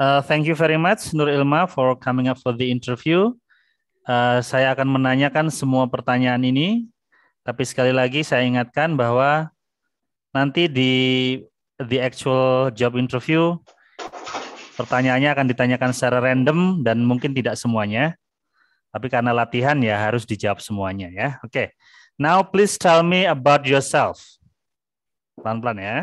Uh, thank you very much Nur Ilma for coming up for the interview. Uh, saya akan menanyakan semua pertanyaan ini, tapi sekali lagi saya ingatkan bahwa nanti di the actual job interview pertanyaannya akan ditanyakan secara random dan mungkin tidak semuanya. Tapi karena latihan ya harus dijawab semuanya ya. Oke. Okay. Now please tell me about yourself. Pelan-pelan ya.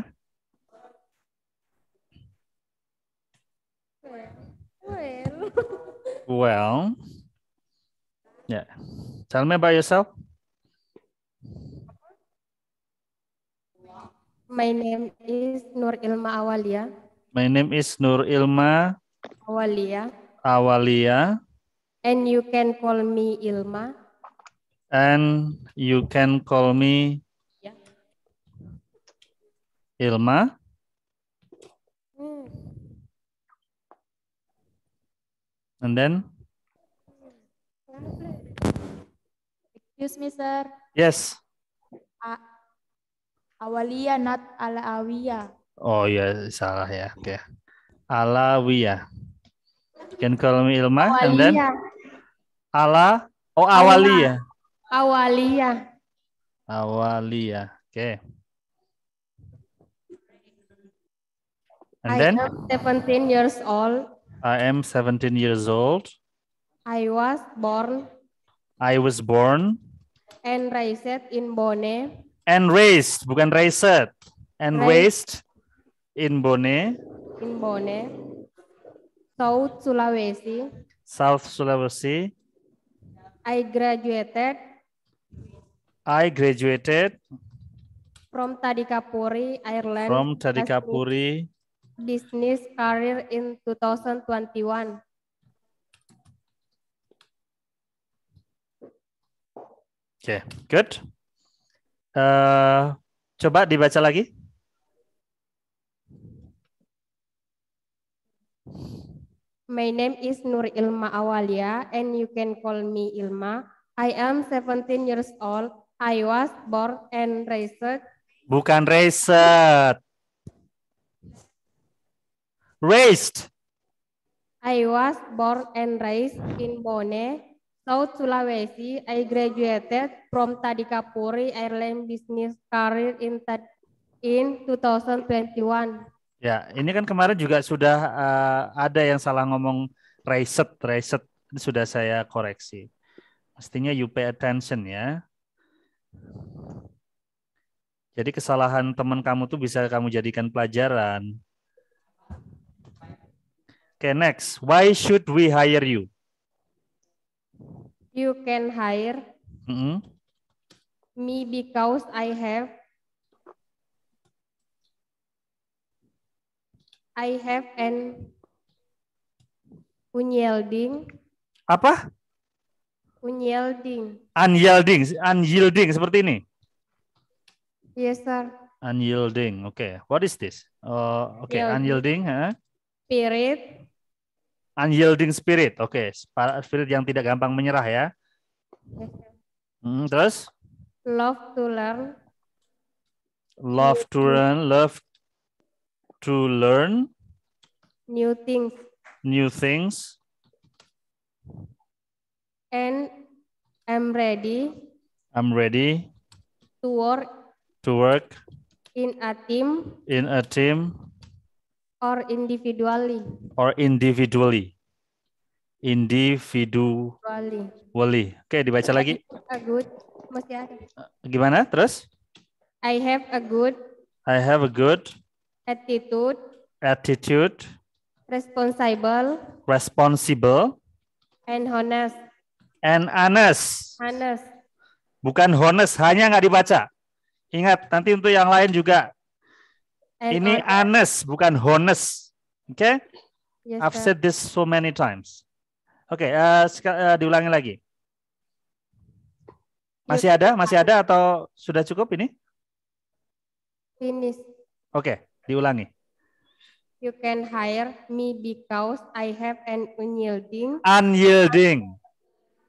Well, yeah. Tell me about yourself. My name is Nur Ilma Awalia. My name is Nur Ilma Awalia. Awalia. And you can call me Ilma. And you can call me yeah. Ilma. And then? Excuse me, sir. Yes. Awalia, not alawia. Oh ya, salah ya. Oke. Okay. Alawia. can call me Ilma Awalia. and then Ala Oh Awalia. Awalia. Awalia. Oke. Okay. And I then am 17 years old. I am 17 years old. I was born. I was born. And raised in Bone. And raised, bukan raised. And raised, raised in Bone. In Bone. South Sulawesi. South Sulawesi. I graduated. I graduated. From Tadikapuri, Ireland. From Tadikapuri, business career in 2021? Oke, okay, good. Uh, coba dibaca lagi. My name is Nur Ilma Awalia and you can call me Ilma. I am 17 years old. I was born and raised. Bukan raised raised? I was born and raised in Bone, South Sulawesi. I graduated from Tadikapuri Airline Business Career in in 2021. Ya, ini kan kemarin juga sudah uh, ada yang salah ngomong raised, raised sudah saya koreksi. Mestinya you pay attention ya. Jadi kesalahan teman kamu tuh bisa kamu jadikan pelajaran. Okay, next. Why should we hire you? You can hire mm -hmm. me because I have I have an unyielding. Apa? Unyielding. Unyielding, unyielding seperti ini. Yes, sir. Unyielding. Okay. What is this? Uh, okay, unyielding, huh? Spirit unyielding spirit. Oke, okay. spirit yang tidak gampang menyerah ya. Hmm, terus? Love to learn. Love to learn, love to learn new things. New things. And I'm ready. I'm ready. To work. To work. In a team. In a team. Or individually. Or individually. Individually. Wally. Oke, dibaca I lagi. A good. Mesti ada. Gimana? Terus? I have a good. I have a good. Attitude. Attitude. Responsible. Responsible. And honest. And honest. Honest. Bukan honest, hanya nggak dibaca. Ingat, nanti untuk yang lain juga And ini anes bukan hones, Oke? Okay? Yes, I've said this so many times. Oke, okay, uh, uh, diulangi lagi. Masih ada? Masih ada atau sudah cukup ini? Finish. Oke, okay, diulangi. You can hire me because I have an unyielding unyielding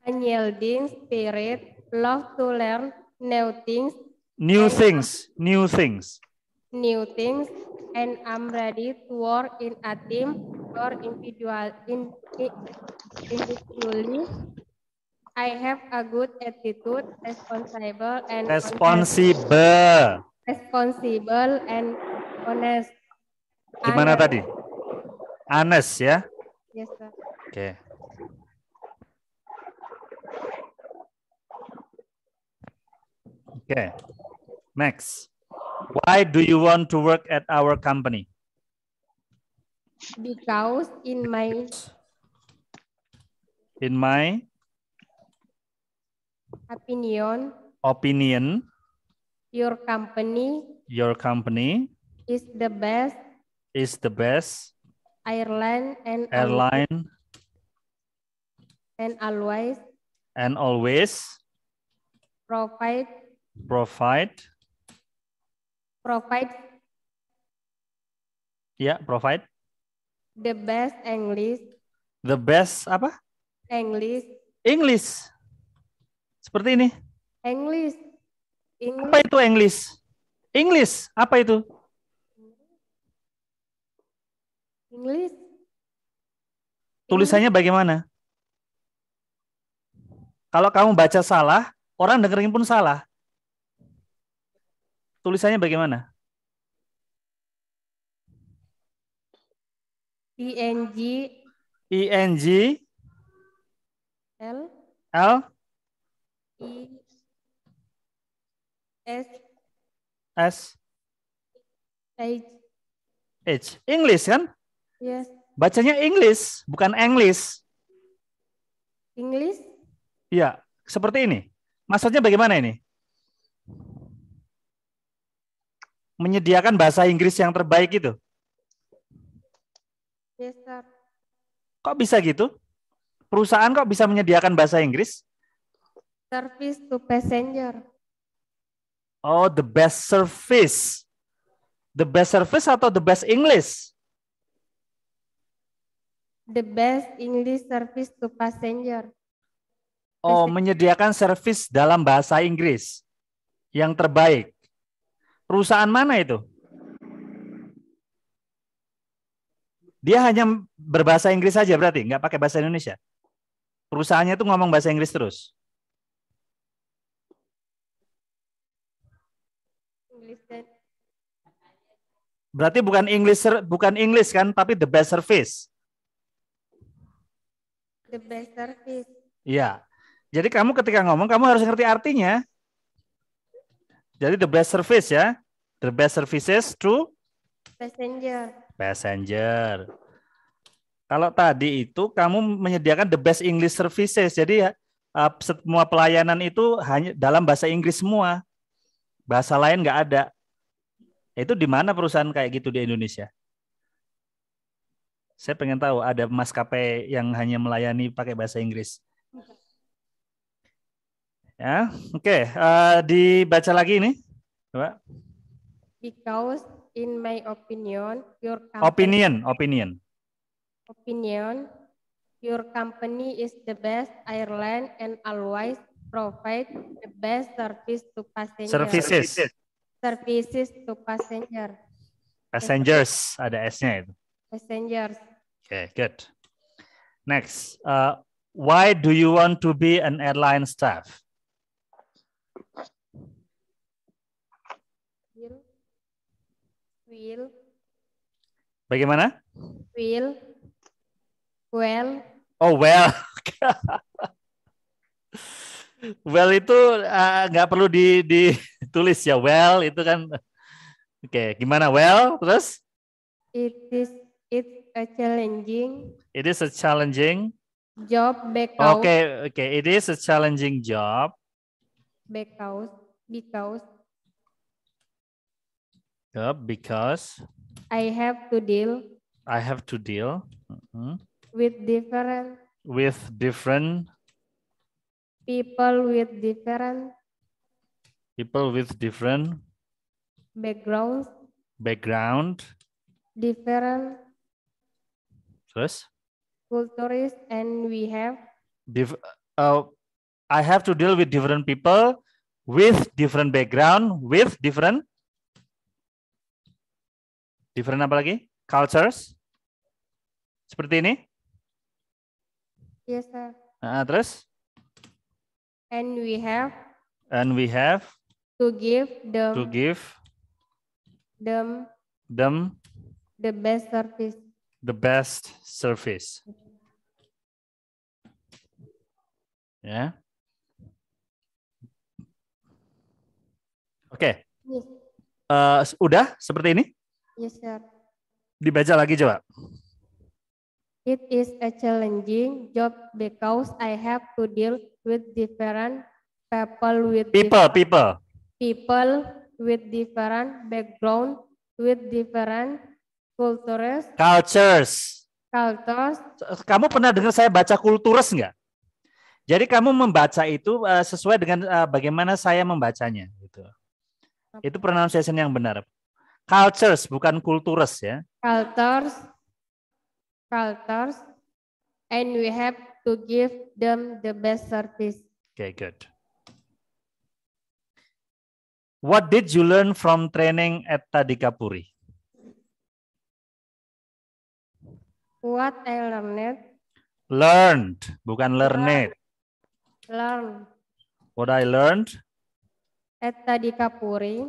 unyielding spirit, love to learn new things. New things, new things new things and I'm ready to work in a team or individual, in, individually. I have a good attitude, responsible and responsible. Responsible and honest. Gimana honest. tadi? Honest ya? Yes, sir. Oke. Okay. Oke. Okay. Next. Why do you want to work at our company? Because in my in my opinion opinion your company your company is the best is the best airline and airline and always and always provide provide provide Ya, yeah, provide the best English. The best apa? English. English. Seperti ini. English. English. Apa itu English? English, apa itu? English. Tulisannya bagaimana? Kalau kamu baca salah, orang dengerin pun salah tulisannya bagaimana? ING ING L L I S S H H English kan? Yes. Bacanya English, bukan English. English? Iya, seperti ini. Maksudnya bagaimana ini? menyediakan bahasa Inggris yang terbaik itu? Yes, sir. Kok bisa gitu? Perusahaan kok bisa menyediakan bahasa Inggris? Service to passenger. Oh, the best service. The best service atau the best English? The best English service to passenger. Oh, menyediakan service dalam bahasa Inggris yang terbaik. Perusahaan mana itu? Dia hanya berbahasa Inggris saja berarti, nggak pakai bahasa Indonesia. Perusahaannya itu ngomong bahasa Inggris terus. Berarti bukan English bukan English kan, tapi the best service. The best service. Iya. Jadi kamu ketika ngomong kamu harus ngerti artinya. Jadi the best service ya. The best services to passenger. Passenger. Kalau tadi itu kamu menyediakan the best English services. Jadi ya, semua pelayanan itu hanya dalam bahasa Inggris semua. Bahasa lain nggak ada. Itu di mana perusahaan kayak gitu di Indonesia? Saya pengen tahu ada maskapai yang hanya melayani pakai bahasa Inggris. Ya, oke. Okay. Uh, eh, dibaca lagi ini, coba. Because in my opinion, your company, opinion, opinion, opinion, your company is the best airline and always provide the best service to passengers. Services. Services to passenger. Passengers, ada S-nya itu. Passengers. Oke, okay, good. Next, uh, why do you want to be an airline staff? Will. Bagaimana? Will. Well. Oh well. well itu eh, nggak uh, perlu di, ditulis ya. Well itu kan. Oke, okay, gimana well? Terus? It is it a challenging. It is a challenging. Job because. Oke, oke. Okay. It is a challenging job. Because because up because I have to deal I have to deal mm -hmm. with different with different people with different people with different backgrounds background different terus cultures and we have Div uh, I have to deal with different people with different background with different Different apa lagi? Cultures. Seperti ini? Yes, sir. Nah, terus? And we have. And we have. To give them. To give. Them. Them. The best service. The best service. Ya. Yeah. Oke. Okay. Yes. Uh, udah seperti ini? Yes, sir. Dibaca lagi coba. It is a challenging job because I have to deal with different people with people people people with different background with different cultures cultures cultures kamu pernah dengar saya baca kultures nggak jadi kamu membaca itu eh, sesuai dengan eh, bagaimana saya membacanya gitu. Itu pronunciation yang benar. Cultures bukan kultures ya. Cultures, cultures, and we have to give them the best service. Okay, good. What did you learn from training at Tadikapuri? What I learned. Learned, bukan learned. Learn. What I learned. At Tadikapuri.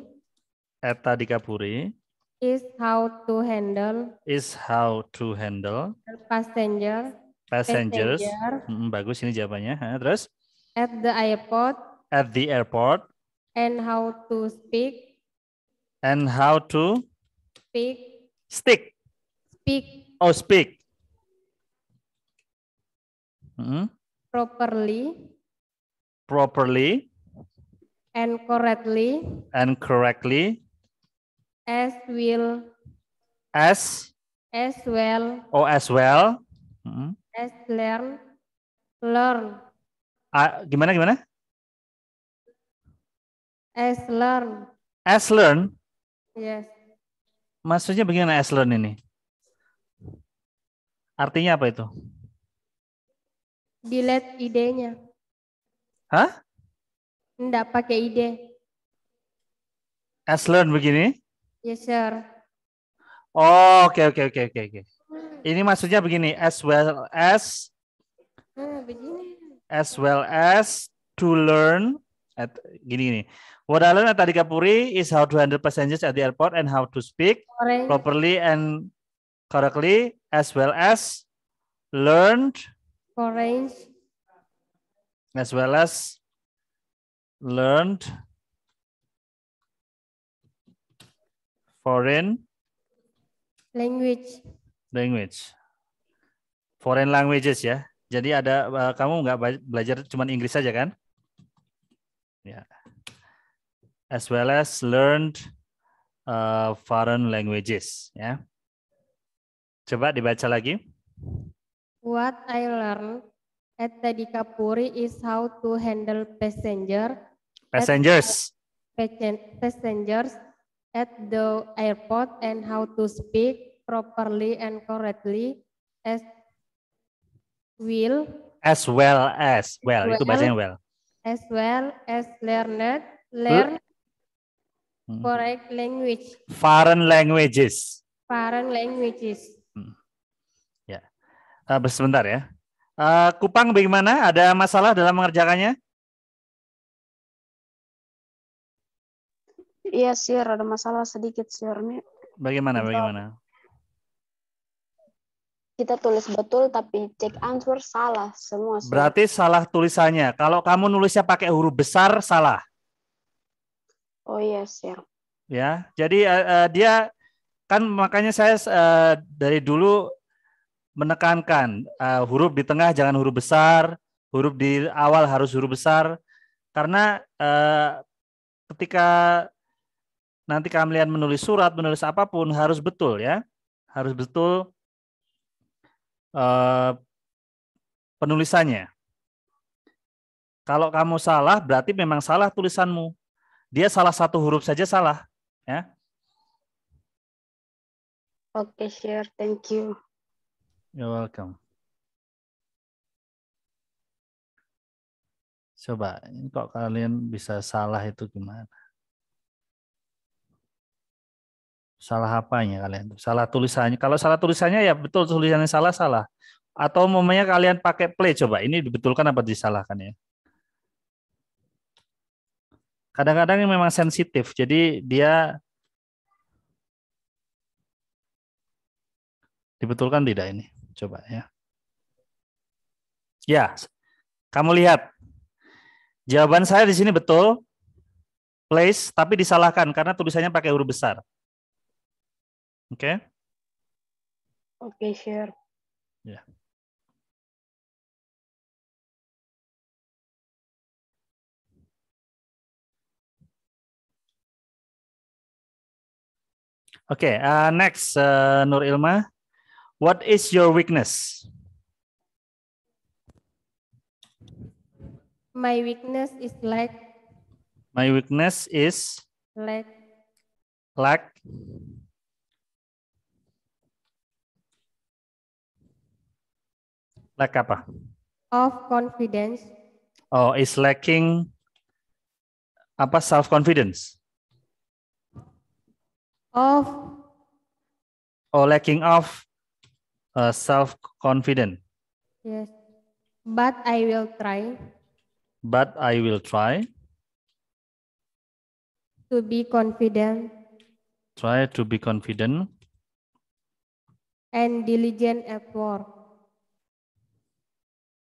Eta Dikapuri is how to handle is how to handle passenger passengers, passenger, hmm, bagus ini jawabannya ha, terus at the airport at the airport and how to speak and how to speak stick speak oh speak hmm. properly properly and correctly and correctly As will. As. As well. Oh, as well. -hmm. As learn. Learn. Ah, gimana gimana? As learn. As learn. Yes. Maksudnya bagaimana as learn ini? Artinya apa itu? Delete idenya. Hah? tidak pakai ide. As learn begini? Yes, sir. Oh, oke oke oke oke oke. Hmm. Ini maksudnya begini, as well as hmm, begini. as well as to learn at gini gini. What I learned at Adhika is how to handle passengers at the airport and how to speak properly and correctly as well as learned Orange. as well as learned Foreign language. Language. Foreign languages ya. Jadi ada uh, kamu nggak belajar cuma Inggris saja kan? Ya. Yeah. As well as learned uh, foreign languages ya. Yeah. Coba dibaca lagi. What I learned at Tadikapuri is how to handle passenger. Passengers. Passengers at the airport and how to speak properly and correctly as will as well as well, well itu bahasanya well as well as learned learn hmm. correct language foreign languages foreign languages hmm. ya uh, sebentar ya uh, Kupang bagaimana ada masalah dalam mengerjakannya Iya sih ada masalah sedikit sih bagaimana bagaimana? Kita tulis betul tapi check answer salah semua. Sir. Berarti salah tulisannya. Kalau kamu nulisnya pakai huruf besar salah. Oh iya sir. Ya, jadi uh, dia kan makanya saya uh, dari dulu menekankan uh, huruf di tengah jangan huruf besar, huruf di awal harus huruf besar karena uh, ketika nanti kalian menulis surat, menulis apapun harus betul ya. Harus betul uh, penulisannya. Kalau kamu salah, berarti memang salah tulisanmu. Dia salah satu huruf saja salah, ya. Oke, okay, sure. Thank you. You're welcome. Coba, ini kok kalian bisa salah itu gimana? Salah apanya kalian? Salah tulisannya. Kalau salah tulisannya ya betul tulisannya salah salah. Atau momennya kalian pakai play coba. Ini dibetulkan apa disalahkan ya? Kadang-kadang ini memang sensitif. Jadi dia dibetulkan tidak ini? Coba ya. Ya, kamu lihat. Jawaban saya di sini betul. Place, tapi disalahkan karena tulisannya pakai huruf besar. Okay? Okay, Ya. Yeah. Okay, uh, next, uh, Nur Ilma. What is your weakness? My weakness is lack. My weakness is? Lack. Lack. Lack apa? Of confidence. Oh, is lacking apa self confidence? Of Oh, lacking of uh, self confident. Yes. But I will try. But I will try. To be confident. Try to be confident. And diligent at work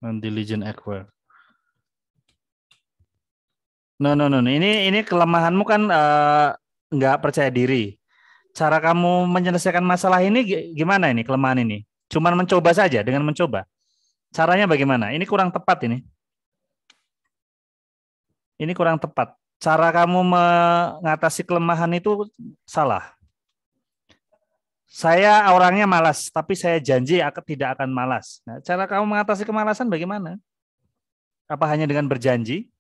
non diligent acquire. No, no, no. Ini ini kelemahanmu kan uh, nggak percaya diri. Cara kamu menyelesaikan masalah ini gimana ini kelemahan ini? Cuman mencoba saja dengan mencoba. Caranya bagaimana? Ini kurang tepat ini. Ini kurang tepat. Cara kamu mengatasi kelemahan itu salah. Saya orangnya malas, tapi saya janji akan tidak akan malas. Nah, cara kamu mengatasi kemalasan bagaimana? Apa hanya dengan berjanji?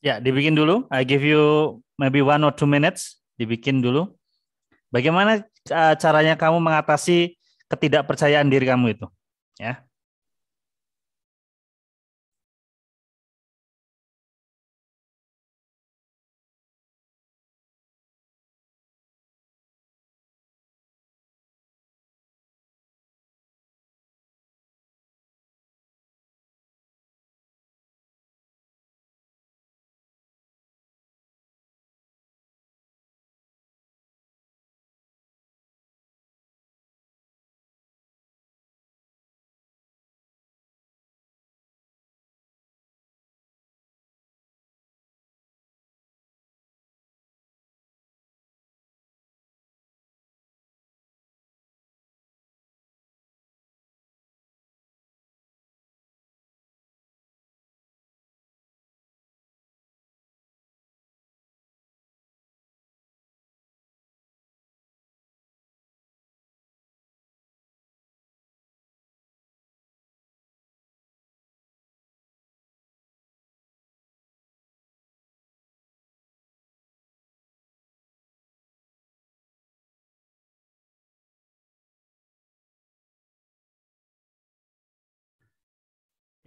Ya, dibikin dulu. I give you maybe one or two minutes. Dibikin dulu. Bagaimana uh, caranya kamu mengatasi ketidakpercayaan diri kamu itu? Ya.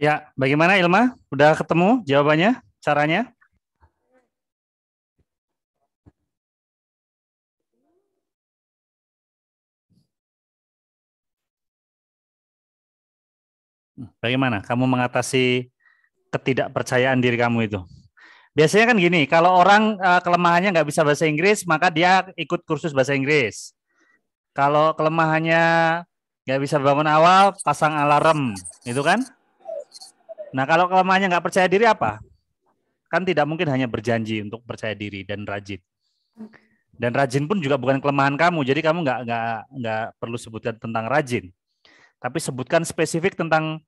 Ya, bagaimana Ilma? Udah ketemu jawabannya, caranya? Hmm, bagaimana kamu mengatasi ketidakpercayaan diri kamu itu? Biasanya kan gini, kalau orang eh, kelemahannya nggak bisa bahasa Inggris, maka dia ikut kursus bahasa Inggris. Kalau kelemahannya nggak bisa bangun awal, pasang alarm, itu kan? Nah, kalau kelemahannya nggak percaya diri apa? Kan tidak mungkin hanya berjanji untuk percaya diri dan rajin. Dan rajin pun juga bukan kelemahan kamu, jadi kamu nggak nggak nggak perlu sebutkan tentang rajin, tapi sebutkan spesifik tentang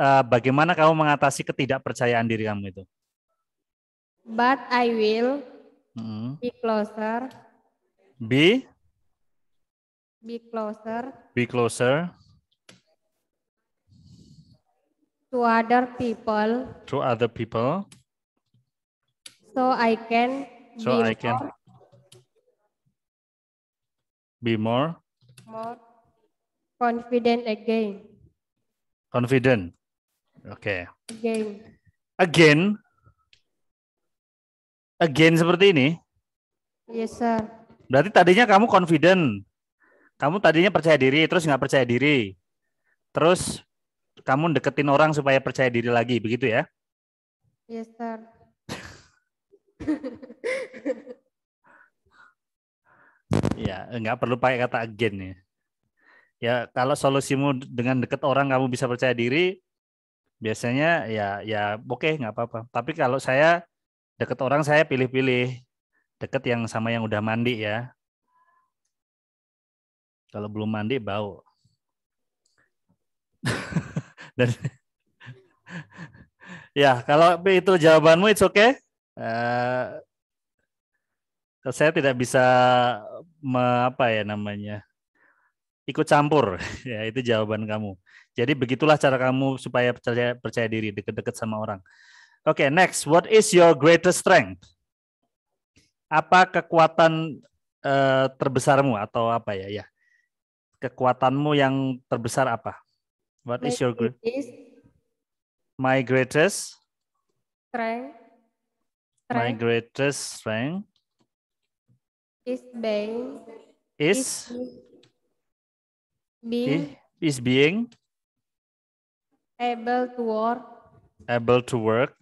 uh, bagaimana kamu mengatasi ketidakpercayaan diri kamu itu. But I will mm-hmm. be closer. Be. Be closer. Be closer to other people to other people so i can so i more, can be more more confident again confident okay again again again seperti ini yes sir berarti tadinya kamu confident kamu tadinya percaya diri terus nggak percaya diri terus kamu deketin orang supaya percaya diri lagi, begitu ya? Yes, sir. ya, nggak perlu pakai kata again ya. Ya, kalau solusimu dengan deket orang kamu bisa percaya diri, biasanya ya ya oke okay, nggak apa-apa. Tapi kalau saya deket orang saya pilih-pilih deket yang sama yang udah mandi ya. Kalau belum mandi bau. Dan ya kalau itu jawabanmu it's oke. Okay. Uh, saya tidak bisa me, apa ya namanya ikut campur ya itu jawaban kamu. Jadi begitulah cara kamu supaya percaya percaya diri deket-deket sama orang. Oke okay, next, what is your greatest strength? Apa kekuatan uh, terbesarmu atau apa ya ya kekuatanmu yang terbesar apa? What my is your greatest? My greatest strength. My greatest strength is being is being is being able to work able to work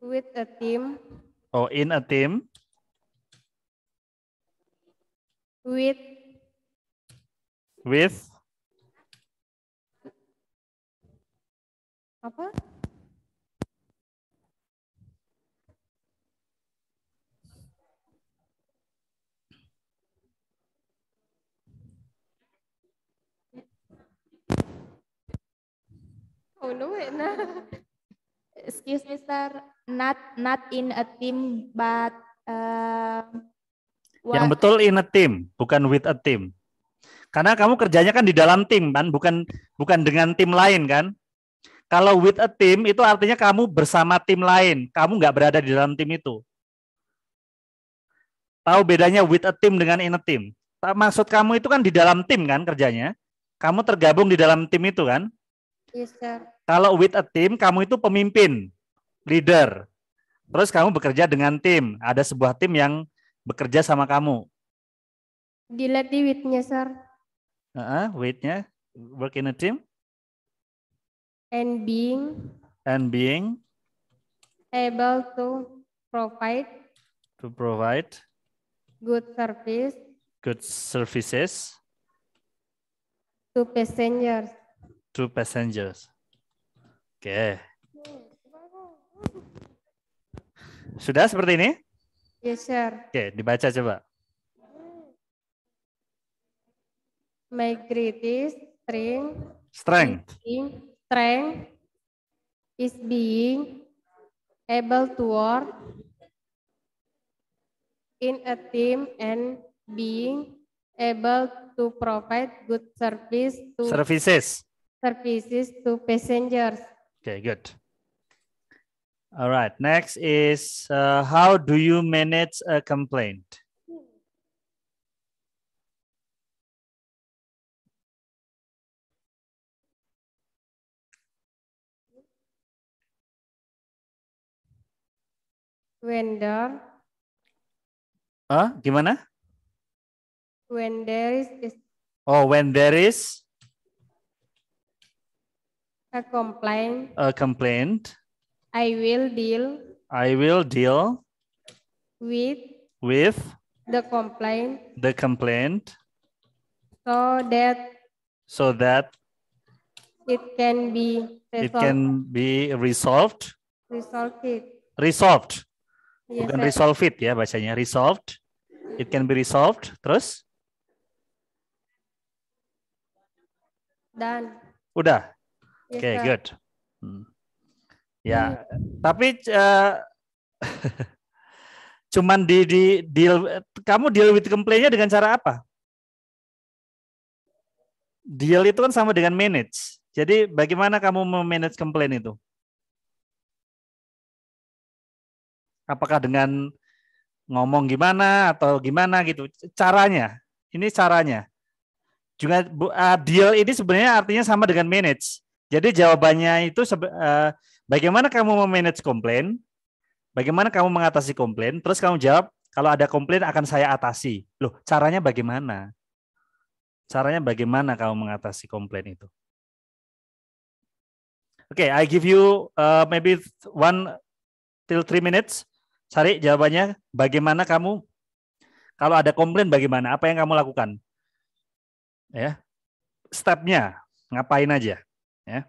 with a team or in a team with with apa Oh no, wait, nah. Excuse me, sir. Not not in a team, but uh, yang betul in a team, bukan with a team. Karena kamu kerjanya kan di dalam tim kan, bukan bukan dengan tim lain kan? Kalau with a team itu artinya kamu bersama tim lain, kamu nggak berada di dalam tim itu. Tahu bedanya with a team dengan in a team? Maksud kamu itu kan di dalam tim kan kerjanya? Kamu tergabung di dalam tim itu kan? Yes, sir. Kalau with a team, kamu itu pemimpin, leader. Terus kamu bekerja dengan tim. Ada sebuah tim yang bekerja sama kamu. Dilihat di with-nya, sir. Uh -uh, with-nya, work in a team and being and being able to provide to provide good service good services to passengers to passengers oke okay. sudah seperti ini yes sir oke okay, dibaca coba my greatest strength strength strength is being able to work in a team and being able to provide good service to services services to passengers. Okay, good. All right, next is uh, how do you manage a complaint? Vendor. Ah, huh? gimana? When there is. Oh, when there is. A complaint. A complaint. I will deal. I will deal. With. With. The complaint. The complaint. So that. So that. It can be. Resolved. It can be resolved. Resolved. it. Resolved. yeah, Bukan resolve it ya bacanya. Resolved. It can be resolved. Terus? Dan. Udah? yeah, Oke, okay, good. Hmm. Ya, hmm. tapi uh, cuman di, di deal kamu deal with complainnya dengan cara apa? Deal itu kan sama dengan manage. Jadi bagaimana kamu memanage komplain itu? Apakah dengan ngomong gimana atau gimana gitu? Caranya, ini caranya. Juga uh, deal ini sebenarnya artinya sama dengan manage. Jadi jawabannya itu uh, bagaimana kamu memanage komplain, bagaimana kamu mengatasi komplain, terus kamu jawab kalau ada komplain akan saya atasi. Loh, caranya bagaimana? Caranya bagaimana kamu mengatasi komplain itu? Oke, okay, I give you uh, maybe one till three minutes Sari, jawabannya bagaimana kamu kalau ada komplain bagaimana? Apa yang kamu lakukan? Ya. Stepnya ngapain aja? Ya.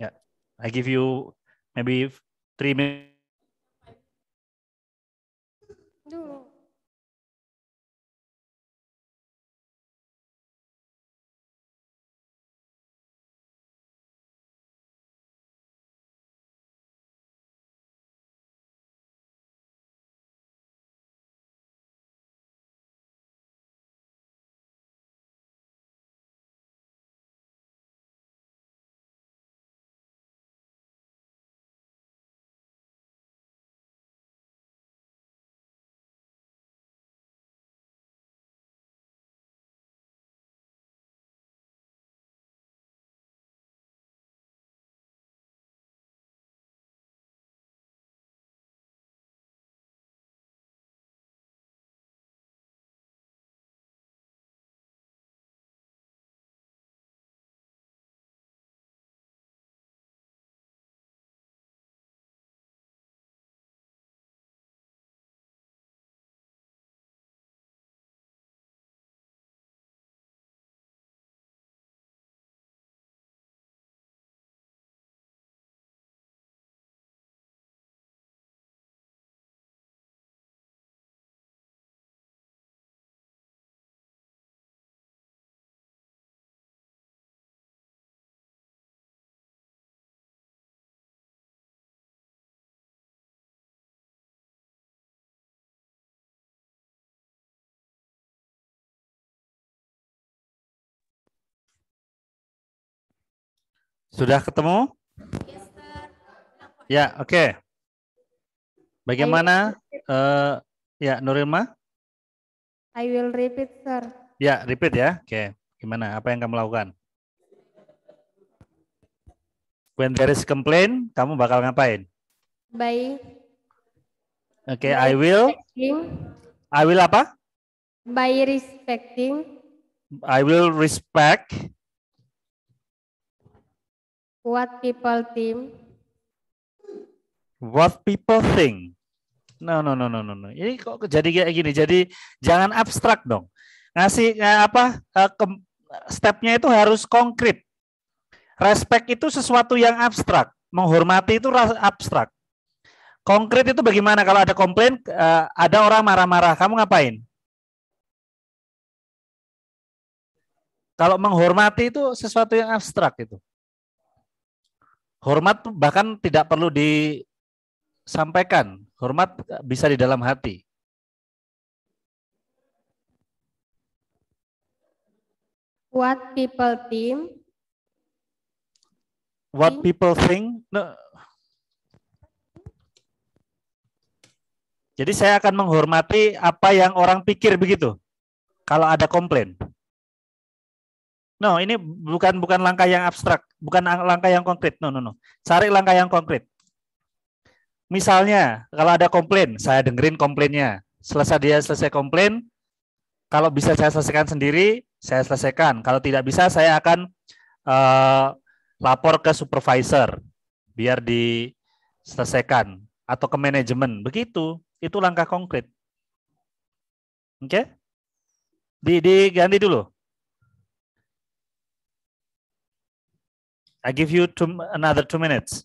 Ya. I give you maybe three minutes Sudah ketemu? Ya, oke. Okay. Bagaimana? Uh, ya, Nurilma? I will repeat, sir. Ya, repeat ya. Oke, okay. gimana? Apa yang kamu lakukan? When there is complaint, kamu bakal ngapain? By. Oke, okay, I will. I will apa? By respecting. I will respect. What people think. What people think. No, no, no, no, no, no. Ini kok jadi kayak gini. Jadi jangan abstrak dong. Ngasih eh, apa? Eh, stepnya itu harus konkret. Respect itu sesuatu yang abstrak. Menghormati itu abstrak. Konkret itu bagaimana kalau ada komplain, eh, ada orang marah-marah, kamu ngapain? Kalau menghormati itu sesuatu yang abstrak itu. Hormat bahkan tidak perlu disampaikan. Hormat bisa di dalam hati. What people think? What people think? No. Jadi saya akan menghormati apa yang orang pikir begitu. Kalau ada komplain. No, ini bukan bukan langkah yang abstrak, bukan langkah yang konkret. No, no, no. Cari langkah yang konkret. Misalnya, kalau ada komplain, saya dengerin komplainnya. Selesai dia selesai komplain, kalau bisa saya selesaikan sendiri, saya selesaikan. Kalau tidak bisa, saya akan uh, lapor ke supervisor biar diselesaikan atau ke manajemen. Begitu, itu langkah konkret. Oke? Okay? Di diganti dulu. I give you two, another two minutes.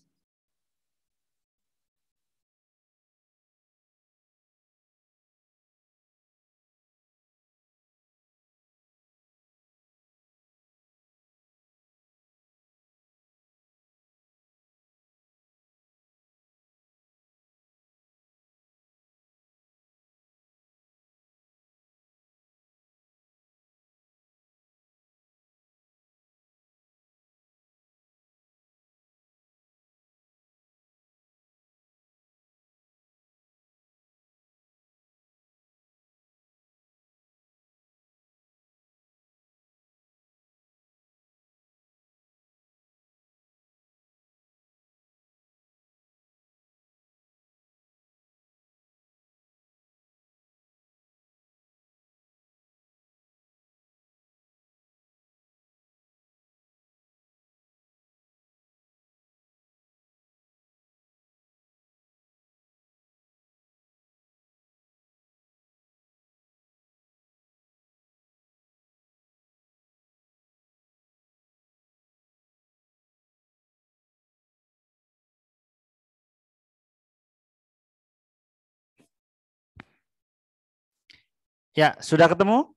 Ya, sudah ketemu?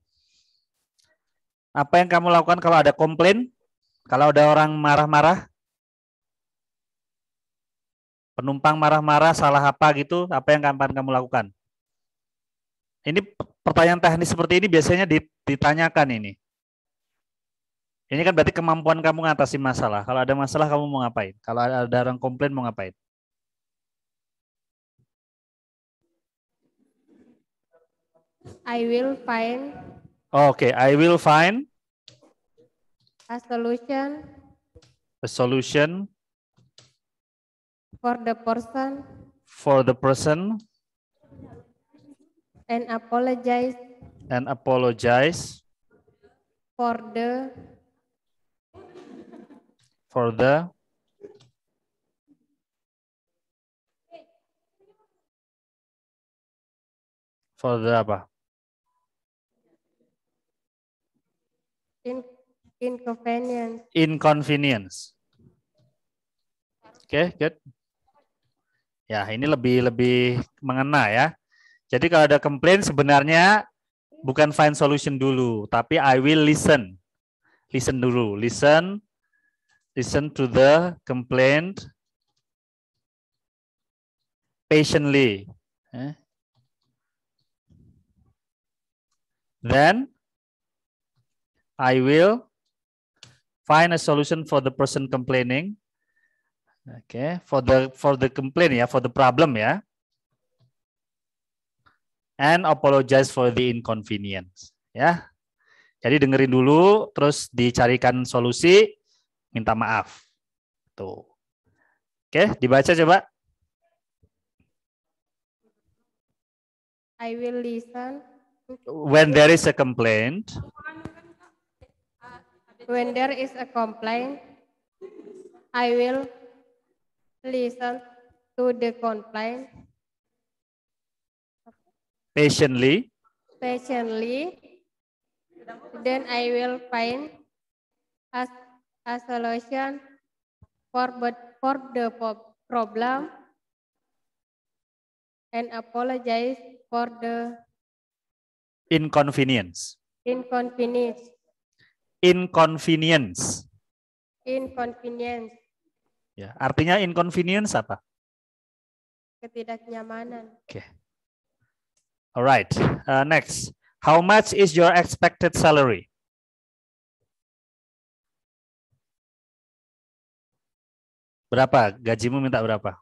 Apa yang kamu lakukan kalau ada komplain? Kalau ada orang marah-marah? Penumpang marah-marah, salah apa gitu, apa yang kapan kamu lakukan? Ini pertanyaan teknis seperti ini biasanya ditanyakan ini. Ini kan berarti kemampuan kamu mengatasi masalah. Kalau ada masalah kamu mau ngapain? Kalau ada orang komplain mau ngapain? I will find. Okay, I will find. A solution. A solution. For the person. For the person. And apologize. And apologize. For the. For the. For the apa? Inconvenience. Inconvenience. Oke, okay, good. Ya, ini lebih lebih mengena ya. Jadi kalau ada komplain sebenarnya bukan find solution dulu, tapi I will listen. Listen dulu, listen listen to the complaint patiently. Eh. Then I will Find a solution for the person complaining. okay. for the for the complaint ya, for the problem ya. And apologize for the inconvenience ya. Jadi dengerin dulu, terus dicarikan solusi, minta maaf. Tuh. Oke, dibaca coba. I will listen. When there is a complaint. When there is a complaint, I will listen to the complaint patiently. Patiently. Then I will find a, a solution for, but for the problem and apologize for the inconvenience. Inconvenience. Inconvenience. Inconvenience. Ya, artinya inconvenience apa? Ketidaknyamanan. Oke. Okay. Alright. Uh, next, how much is your expected salary? Berapa gajimu minta berapa?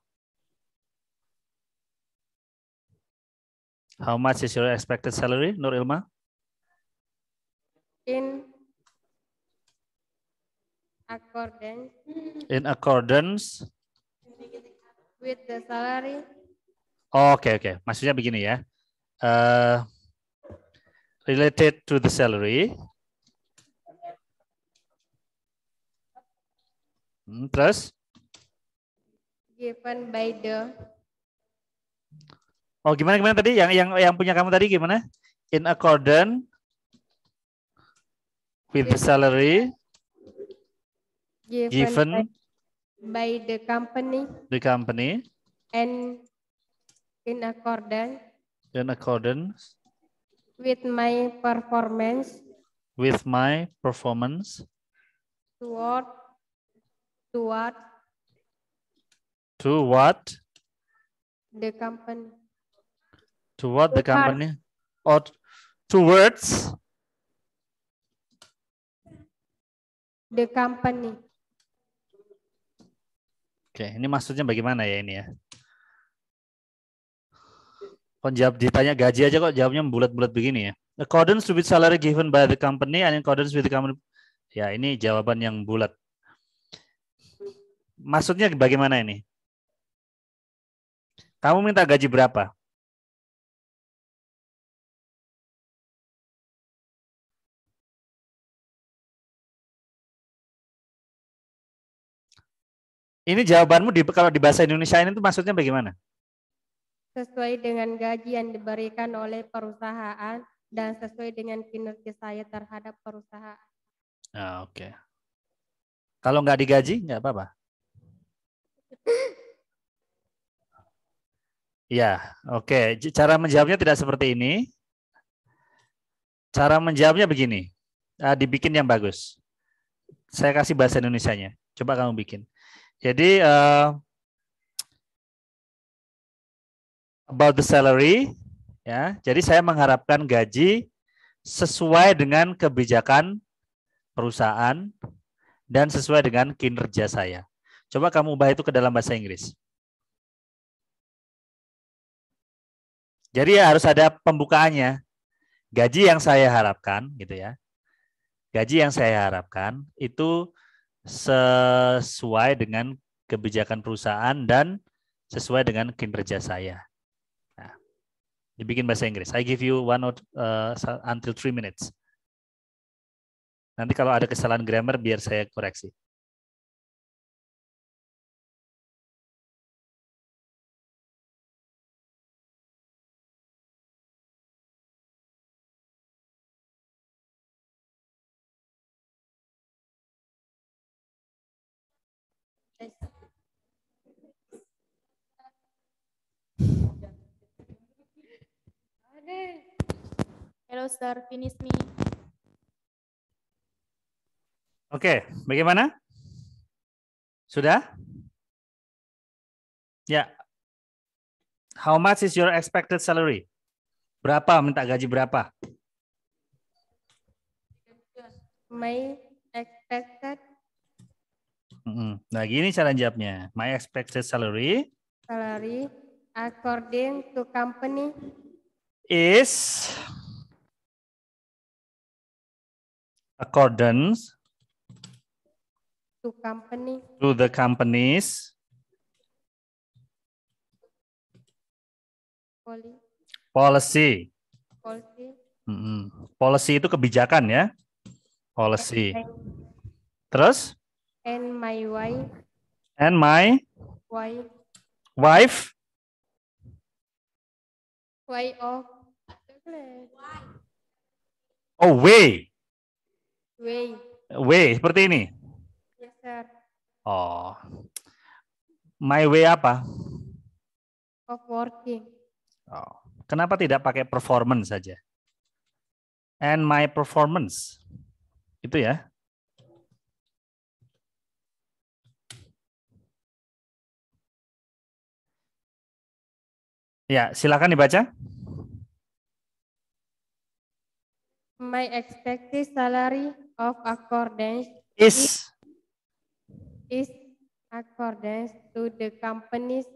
How much is your expected salary, Nur Ilma? In accordance in accordance with the salary oke okay, oke okay. maksudnya begini ya uh, related to the salary hmm, terus given by the Oh gimana gimana tadi yang yang yang punya kamu tadi gimana? In accordance with the salary given, given by, the company the company and in accordance in accordance with my performance with my performance toward toward to what the company To what the company or towards the company Oke, ini maksudnya bagaimana ya ini ya? Kon jawab ditanya gaji aja kok jawabnya bulat-bulat begini ya. Accordance with salary given by the company and accordance with the company. Ya, ini jawaban yang bulat. Maksudnya bagaimana ini? Kamu minta gaji berapa? Ini jawabanmu di, kalau di bahasa Indonesia ini itu maksudnya bagaimana? Sesuai dengan gaji yang diberikan oleh perusahaan dan sesuai dengan kinerja saya terhadap perusahaan. Ah, Oke. Okay. Kalau nggak digaji nggak apa-apa. Ya, oke. Okay. Cara menjawabnya tidak seperti ini. Cara menjawabnya begini. Ah, dibikin yang bagus. Saya kasih bahasa Indonesia-nya. Coba kamu bikin. Jadi uh, about the salary, ya. Jadi saya mengharapkan gaji sesuai dengan kebijakan perusahaan dan sesuai dengan kinerja saya. Coba kamu ubah itu ke dalam bahasa Inggris. Jadi ya harus ada pembukaannya. Gaji yang saya harapkan gitu ya. Gaji yang saya harapkan itu sesuai dengan kebijakan perusahaan dan sesuai dengan kinerja saya. Nah, dibikin bahasa Inggris. I give you one out, uh, until three minutes. Nanti kalau ada kesalahan grammar biar saya koreksi. Ustaz, finish me. Oke, okay, bagaimana? Sudah? Ya. Yeah. How much is your expected salary? Berapa minta gaji berapa? My expected. Nah, gini cara jawabnya. My expected salary. Salary according to company is accordance to company to the companies policy policy mm -hmm. policy itu kebijakan ya policy terus and my wife and my wife wife way of oh way W. W seperti ini. Yes, sir. Oh. My way apa? Of working. Oh. Kenapa tidak pakai performance saja? And my performance. Itu ya. Ya, silakan dibaca. My expected salary of accordance is is accordance to the company's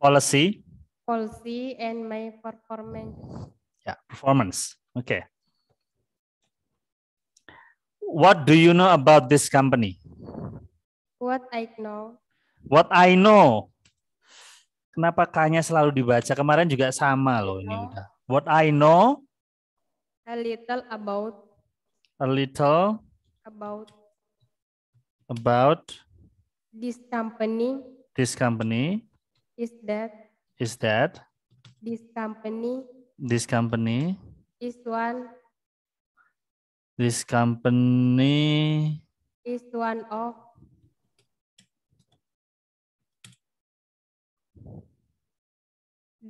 policy policy and my performance yeah performance okay what do you know about this company what i know what i know kenapa kanya selalu dibaca kemarin juga sama loh ini iya. udah what i know a little about A little. About. About. This company. This company. Is that. Is that. This company. This company. This one. This company. Is one of.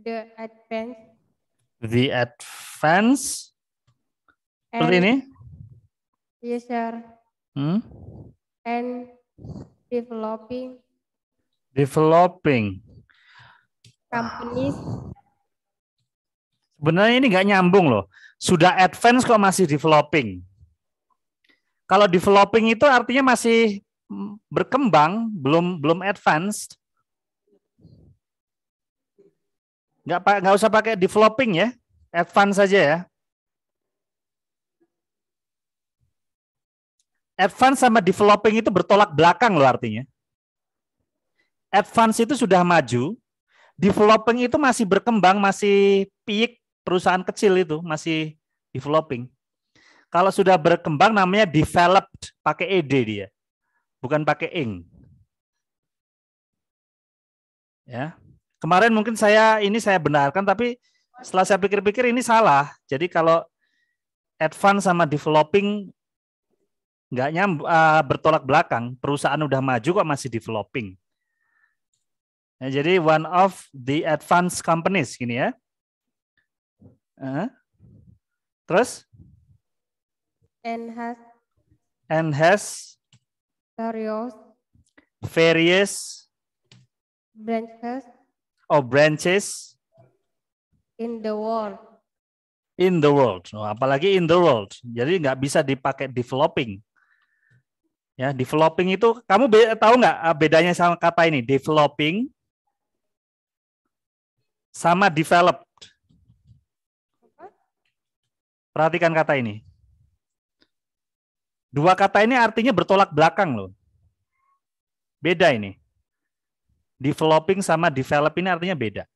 The advance. The advance. Seperti ini. user iya, hmm? and developing developing companies sebenarnya ini nggak nyambung loh sudah advance kok masih developing kalau developing itu artinya masih berkembang belum belum advanced nggak nggak usah pakai developing ya advance saja ya advance sama developing itu bertolak belakang loh artinya. Advance itu sudah maju, developing itu masih berkembang, masih peak perusahaan kecil itu, masih developing. Kalau sudah berkembang namanya developed, pakai ed dia. Bukan pakai ing. Ya. Kemarin mungkin saya ini saya benarkan tapi setelah saya pikir-pikir ini salah. Jadi kalau advance sama developing nggak nyam uh, bertolak belakang. Perusahaan udah maju kok masih developing. Nah, jadi one of the advanced companies gini ya. Uh, terus? And has and has various various branches oh branches in the world in the world. Oh, apalagi in the world. Jadi nggak bisa dipakai developing. Ya, developing itu kamu be tahu nggak ah, bedanya sama kata ini developing sama develop. Perhatikan kata ini. Dua kata ini artinya bertolak belakang loh. Beda ini. Developing sama develop ini artinya beda.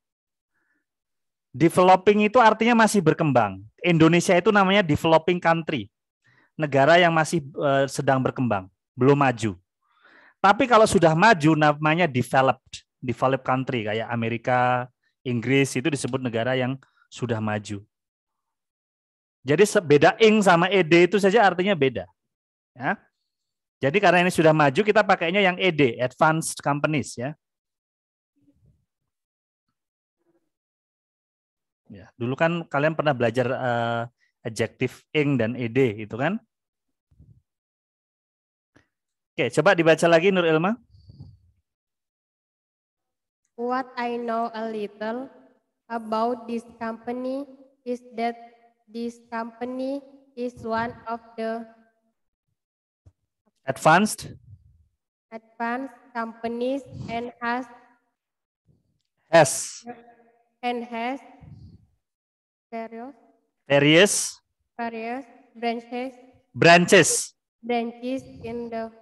Developing itu artinya masih berkembang. Indonesia itu namanya developing country. Negara yang masih uh, sedang berkembang belum maju. Tapi kalau sudah maju namanya developed, developed country kayak Amerika, Inggris itu disebut negara yang sudah maju. Jadi beda ing sama ed itu saja artinya beda. Ya. Jadi karena ini sudah maju kita pakainya yang ed, advanced companies ya. Ya, dulu kan kalian pernah belajar uh, eh, adjektif ing dan ed itu kan? Oke, coba dibaca lagi Nur Ilma. What I know a little about this company is that this company is one of the advanced advanced companies and has has and has various various various branches branches branches in the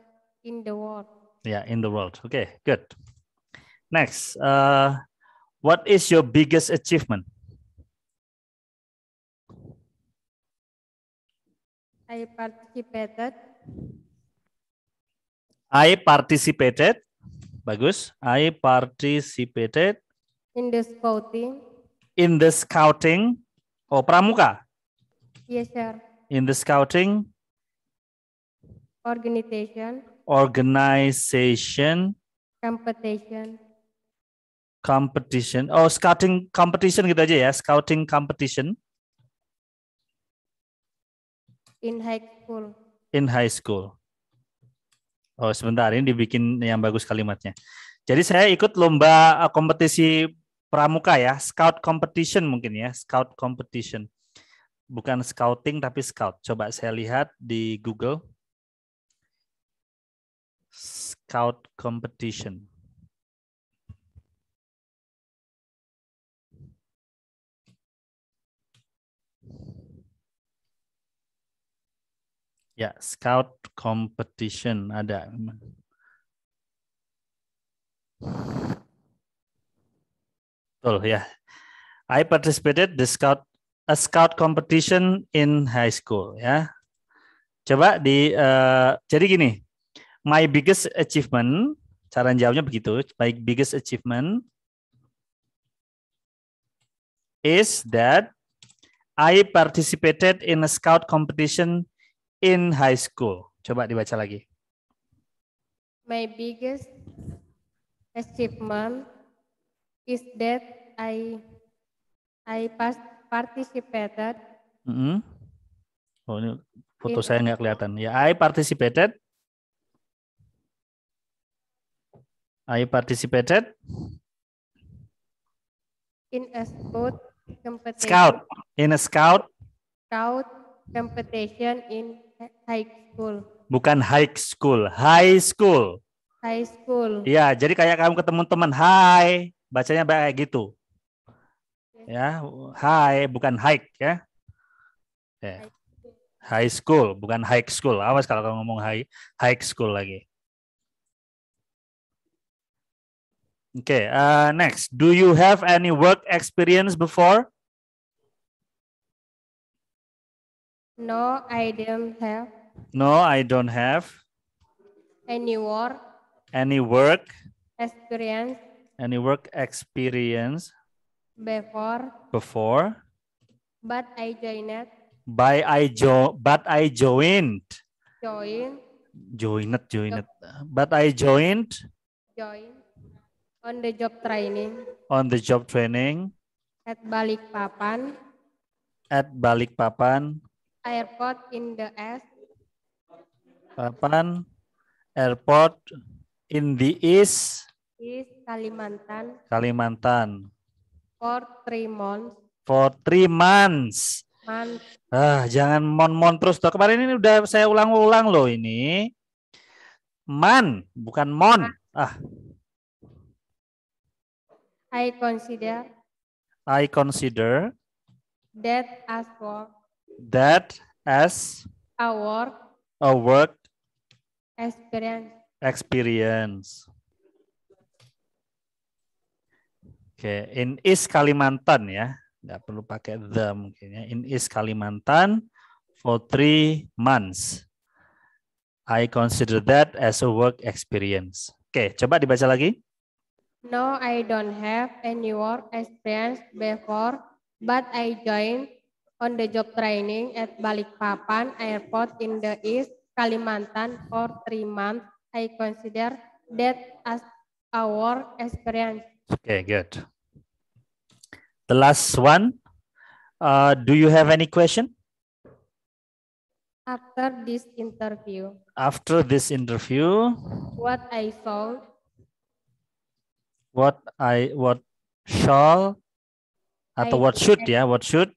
In the world. Yeah, in the world. Okay, good. Next, uh, what is your biggest achievement? I participated. I participated. Bagus. I participated. In the scouting. In the scouting. Oh, pramuka. Yes, sir. In the scouting. Organization organization competition competition oh scouting competition gitu aja ya scouting competition in high school in high school oh sebentar ini dibikin yang bagus kalimatnya jadi saya ikut lomba eh, kompetisi pramuka ya scout competition mungkin ya scout competition bukan scouting tapi scout coba saya lihat di Google scout competition. Ya, scout competition ada. Betul ya. I participated the scout a scout competition in high school ya. Coba di uh, jadi gini my biggest achievement, cara jawabnya begitu. My biggest achievement is that I participated in a scout competition in high school. Coba dibaca lagi. My biggest achievement is that I I participated. Mm -hmm. Oh ini foto saya nggak kelihatan. Ya, I participated you participated in a scout competition. Scout in a scout. Scout competition in high school. Bukan high school, high school. High school. Iya, jadi kayak kamu ketemu teman, hi, bacanya kayak eh, gitu. Ya, hi, bukan hike ya. ya. High school, bukan high school. Awas kalau kamu ngomong high high school lagi. Okay, uh, next. Do you have any work experience before? No, I don't have. No, I don't have. Any work? Any work? Experience. Any work experience? Before. Before. But I joined. By I jo but I joined. Joined. Joined, joined. But I joined. Joined On the job training. On the job training. At Balikpapan. At Balikpapan. Airport in the east. Papan. Airport in the east. East Kalimantan. Kalimantan. For three months. For three months. Month. Ah, jangan mon-mon terus. Tuh Kemarin ini udah saya ulang-ulang loh ini. Man, bukan mon. ah. I consider. I consider. That as work. That as. A work. A work. Experience. Experience. Oke, okay. in East Kalimantan ya. Nggak perlu pakai the mungkin ya. In East Kalimantan for three months. I consider that as a work experience. Oke, okay, coba dibaca lagi. No, I don't have any work experience before, but I joined on the job training at Balikpapan Airport in the East Kalimantan for three months. I consider that as a work experience. Okay, good. The last one. Uh, do you have any question? After this interview. After this interview. What I saw What I what shall atau I what should ya, what should?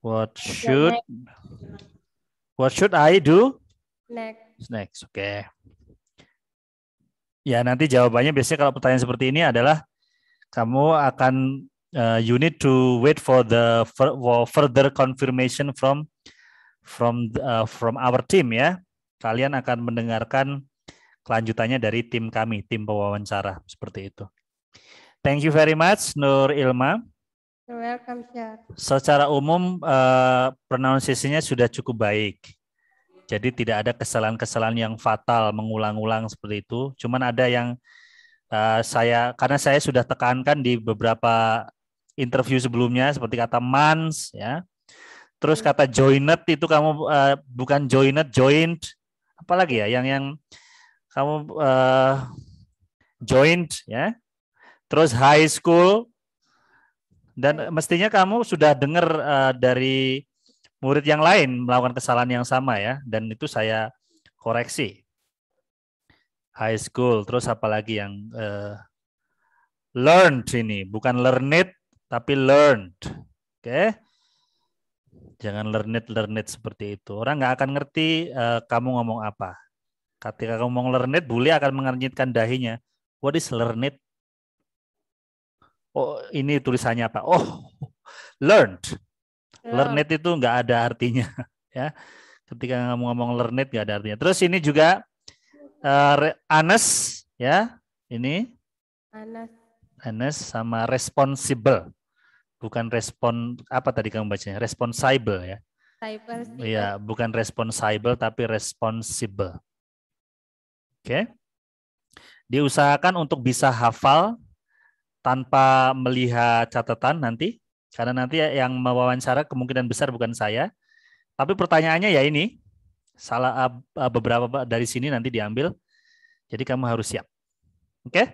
What should What should I do? Next. Next. Oke. Okay. Ya, nanti jawabannya biasanya kalau pertanyaan seperti ini adalah kamu akan uh, you need to wait for the for further confirmation from from the, uh, from our team ya. Kalian akan mendengarkan kelanjutannya dari tim kami, tim pewawancara seperti itu. Thank you very much Nur Ilma. You're welcome, sir. Secara umum uh, eh, pronunciasinya sudah cukup baik. Jadi tidak ada kesalahan-kesalahan yang fatal mengulang-ulang seperti itu. Cuman ada yang uh, saya karena saya sudah tekankan di beberapa interview sebelumnya seperti kata mans ya. Terus kata joined itu kamu uh, bukan joined, joined apalagi ya yang yang kamu uh, eh, joint ya terus high school dan mestinya kamu sudah dengar uh, dari murid yang lain melakukan kesalahan yang sama ya dan itu saya koreksi high school terus apalagi yang uh, learned ini bukan learn it tapi learned oke okay? jangan learn it learn it seperti itu orang nggak akan ngerti uh, kamu ngomong apa Ketika ngomong mau learn it, bule akan mengernyitkan dahinya. What is learn it? Oh, ini tulisannya apa? Oh, learned. Learn it itu nggak ada artinya. ya. Ketika kamu ngomong learn it nggak ada artinya. Terus ini juga uh, ya. Ini. anes Honest sama responsible. Bukan respon, apa tadi kamu bacanya? Responsible ya. Iya, bukan responsible tapi responsible. Oke. Diusahakan untuk bisa hafal tanpa melihat catatan nanti karena nanti yang mewawancara kemungkinan besar bukan saya. Tapi pertanyaannya ya ini salah eh, eh, beberapa dari sini nanti diambil. Jadi kamu harus siap. Oke? Okay?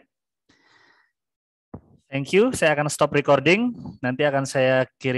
Thank you. Saya akan stop recording. Nanti akan saya kirim